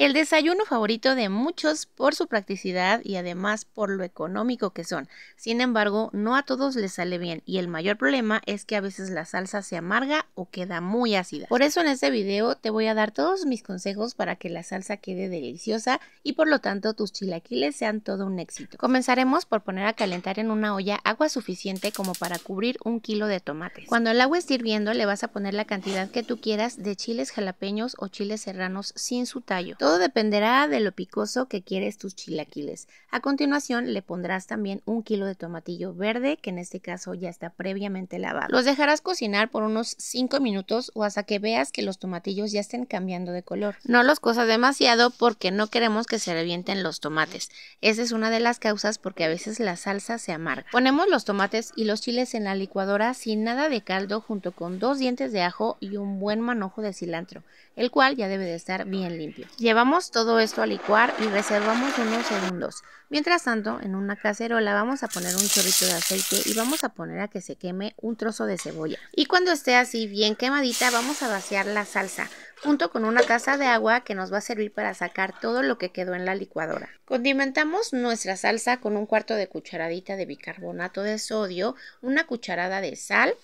El desayuno favorito de muchos por su practicidad y además por lo económico que son. Sin embargo, no a todos les sale bien y el mayor problema es que a veces la salsa se amarga o queda muy ácida. Por eso en este video te voy a dar todos mis consejos para que la salsa quede deliciosa y por lo tanto tus chilaquiles sean todo un éxito. Comenzaremos por poner a calentar en una olla agua suficiente como para cubrir un kilo de tomates. Cuando el agua esté hirviendo le vas a poner la cantidad que tú quieras de chiles jalapeños o chiles serranos sin su tallo. Todo dependerá de lo picoso que quieres tus chilaquiles. A continuación le pondrás también un kilo de tomatillo verde, que en este caso ya está previamente lavado. Los dejarás cocinar por unos 5 minutos o hasta que veas que los tomatillos ya estén cambiando de color. No los cosas demasiado porque no queremos que se revienten los tomates. Esa es una de las causas porque a veces la salsa se amarga. Ponemos los tomates y los chiles en la licuadora sin nada de caldo junto con dos dientes de ajo y un buen manojo de cilantro, el cual ya debe de estar bien limpio. Llevamos todo esto a licuar y reservamos unos segundos. Mientras tanto, en una cacerola vamos a poner un chorrito de aceite y vamos a poner a que se queme un trozo de cebolla. Y cuando esté así bien quemadita, vamos a vaciar la salsa junto con una taza de agua que nos va a servir para sacar todo lo que quedó en la licuadora. Condimentamos nuestra salsa con un cuarto de cucharadita de bicarbonato de sodio, una cucharada de sal,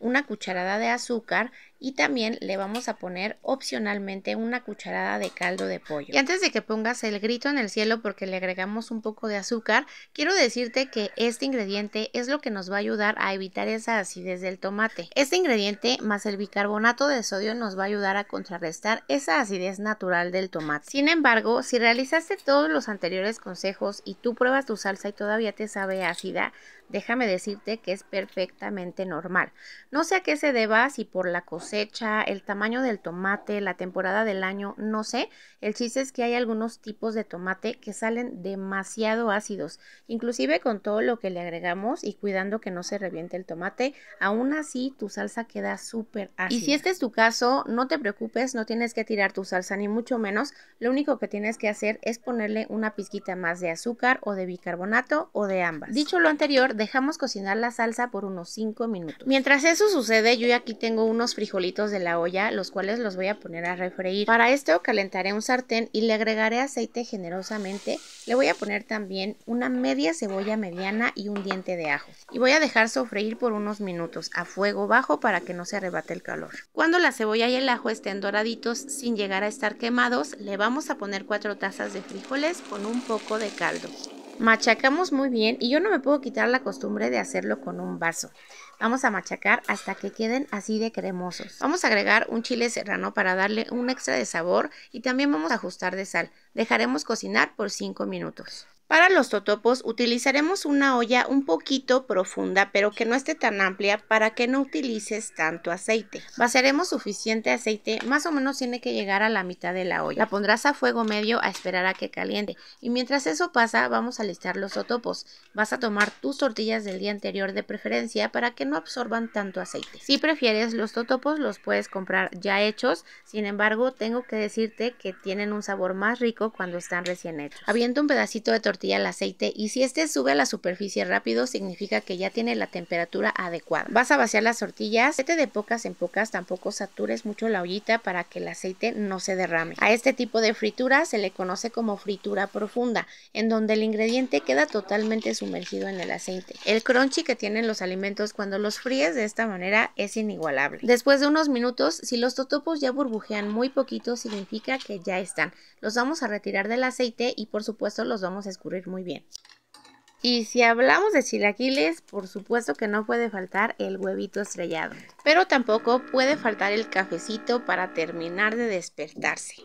una cucharada de azúcar y también le vamos a poner opcionalmente una cucharada de caldo de pollo. Y antes de que pongas el grito en el cielo porque le agregamos un poco de azúcar, quiero decirte que este ingrediente es lo que nos va a ayudar a evitar esa acidez del tomate. Este ingrediente más el bicarbonato de sodio nos va a ayudar a contrarrestar esa acidez natural del tomate. Sin embargo, si realizaste todos los anteriores consejos y tú pruebas tu salsa y todavía te sabe ácida, déjame decirte que es perfectamente normal. No sé a qué se deba si por la cocina cosecha, el tamaño del tomate, la temporada del año, no sé. El chiste es que hay algunos tipos de tomate que salen demasiado ácidos. Inclusive con todo lo que le agregamos y cuidando que no se reviente el tomate, aún así tu salsa queda súper ácida. Y si este es tu caso, no te preocupes, no tienes que tirar tu salsa ni mucho menos. Lo único que tienes que hacer es ponerle una pizquita más de azúcar o de bicarbonato o de ambas. Dicho lo anterior, dejamos cocinar la salsa por unos 5 minutos. Mientras eso sucede, yo aquí tengo unos frijoles de la olla, los cuales los voy a poner a refreír. Para esto calentaré un sartén y le agregaré aceite generosamente. Le voy a poner también una media cebolla mediana y un diente de ajo. Y voy a dejar sofreír por unos minutos a fuego bajo para que no se arrebate el calor. Cuando la cebolla y el ajo estén doraditos sin llegar a estar quemados, le vamos a poner cuatro tazas de frijoles con un poco de caldo. Machacamos muy bien y yo no me puedo quitar la costumbre de hacerlo con un vaso. Vamos a machacar hasta que queden así de cremosos. Vamos a agregar un chile serrano para darle un extra de sabor y también vamos a ajustar de sal. Dejaremos cocinar por 5 minutos. Para los totopos utilizaremos una olla un poquito profunda pero que no esté tan amplia para que no utilices tanto aceite. Vaciaremos suficiente aceite, más o menos tiene que llegar a la mitad de la olla. La pondrás a fuego medio a esperar a que caliente y mientras eso pasa vamos a listar los totopos. Vas a tomar tus tortillas del día anterior de preferencia para que no absorban tanto aceite. Si prefieres los totopos los puedes comprar ya hechos, sin embargo tengo que decirte que tienen un sabor más rico cuando están recién hechos. un pedacito de tortilla el aceite y si este sube a la superficie rápido significa que ya tiene la temperatura adecuada. Vas a vaciar las tortillas, vete de pocas en pocas, tampoco satures mucho la ollita para que el aceite no se derrame. A este tipo de fritura se le conoce como fritura profunda, en donde el ingrediente queda totalmente sumergido en el aceite. El crunchy que tienen los alimentos cuando los fríes de esta manera es inigualable. Después de unos minutos, si los totopos ya burbujean muy poquito, significa que ya están. Los vamos a retirar del aceite y por supuesto los vamos a muy bien. Y si hablamos de chilaquiles, por supuesto que no puede faltar el huevito estrellado, pero tampoco puede faltar el cafecito para terminar de despertarse.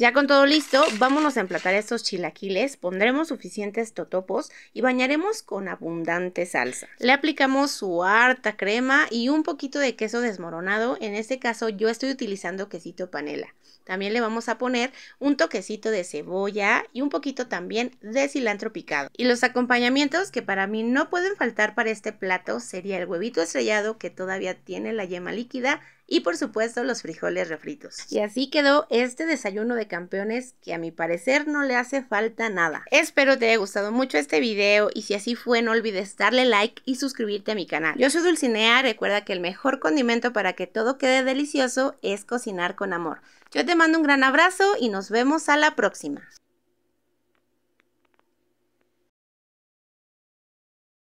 Ya con todo listo, vámonos a emplatar estos chilaquiles, pondremos suficientes totopos y bañaremos con abundante salsa. Le aplicamos su harta crema y un poquito de queso desmoronado, en este caso yo estoy utilizando quesito panela. También le vamos a poner un toquecito de cebolla y un poquito también de cilantro picado. Y los acompañamientos que para mí no pueden faltar para este plato sería el huevito estrellado que todavía tiene la yema líquida, y por supuesto los frijoles refritos. Y así quedó este desayuno de campeones que a mi parecer no le hace falta nada. Espero te haya gustado mucho este video y si así fue no olvides darle like y suscribirte a mi canal. Yo soy Dulcinea, recuerda que el mejor condimento para que todo quede delicioso es cocinar con amor. Yo te mando un gran abrazo y nos vemos a la próxima.